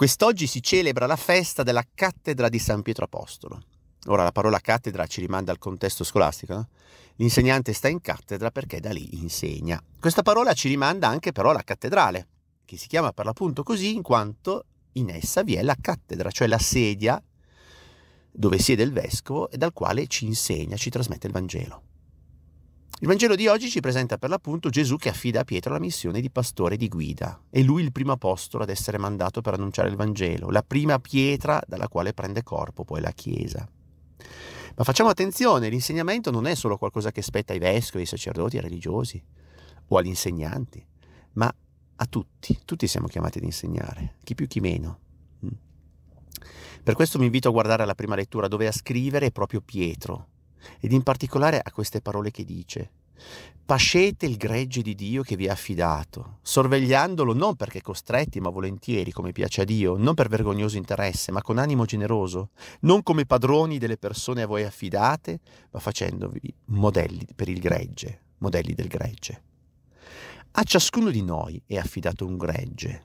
Quest'oggi si celebra la festa della cattedra di San Pietro Apostolo. Ora la parola cattedra ci rimanda al contesto scolastico. No? L'insegnante sta in cattedra perché da lì insegna. Questa parola ci rimanda anche però alla cattedrale, che si chiama per l'appunto così in quanto in essa vi è la cattedra, cioè la sedia dove siede il vescovo e dal quale ci insegna, ci trasmette il Vangelo. Il Vangelo di oggi ci presenta per l'appunto Gesù che affida a Pietro la missione di pastore e di guida. È lui il primo apostolo ad essere mandato per annunciare il Vangelo, la prima pietra dalla quale prende corpo poi la Chiesa. Ma facciamo attenzione, l'insegnamento non è solo qualcosa che spetta ai vescovi, ai sacerdoti, ai religiosi o agli insegnanti, ma a tutti. Tutti siamo chiamati ad insegnare, chi più chi meno. Mm. Per questo mi invito a guardare alla prima lettura dove a scrivere è proprio Pietro, ed in particolare a queste parole che dice Pascete il gregge di Dio che vi ha affidato, sorvegliandolo non perché costretti, ma volentieri, come piace a Dio, non per vergognoso interesse, ma con animo generoso, non come padroni delle persone a voi affidate, ma facendovi modelli per il gregge, modelli del gregge. A ciascuno di noi è affidato un gregge,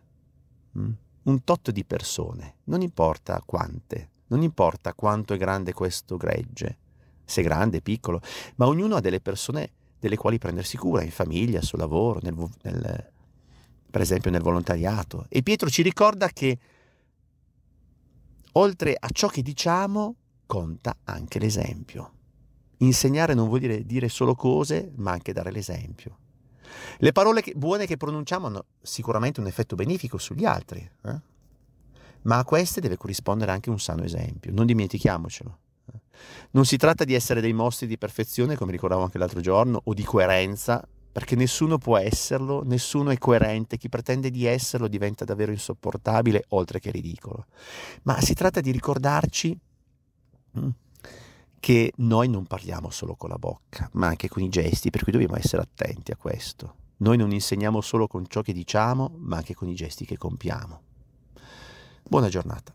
mm? un tot di persone, non importa quante, non importa quanto è grande questo gregge, se grande, piccolo, ma ognuno ha delle persone delle quali prendersi cura in famiglia, sul lavoro, nel, nel, per esempio nel volontariato. E Pietro ci ricorda che oltre a ciò che diciamo conta anche l'esempio. Insegnare non vuol dire dire solo cose, ma anche dare l'esempio. Le parole che, buone che pronunciamo hanno sicuramente un effetto benefico sugli altri, eh? ma a queste deve corrispondere anche un sano esempio, non dimentichiamocelo. Non si tratta di essere dei mostri di perfezione, come ricordavo anche l'altro giorno, o di coerenza, perché nessuno può esserlo, nessuno è coerente, chi pretende di esserlo diventa davvero insopportabile, oltre che ridicolo. Ma si tratta di ricordarci mm, che noi non parliamo solo con la bocca, ma anche con i gesti, per cui dobbiamo essere attenti a questo. Noi non insegniamo solo con ciò che diciamo, ma anche con i gesti che compiamo. Buona giornata.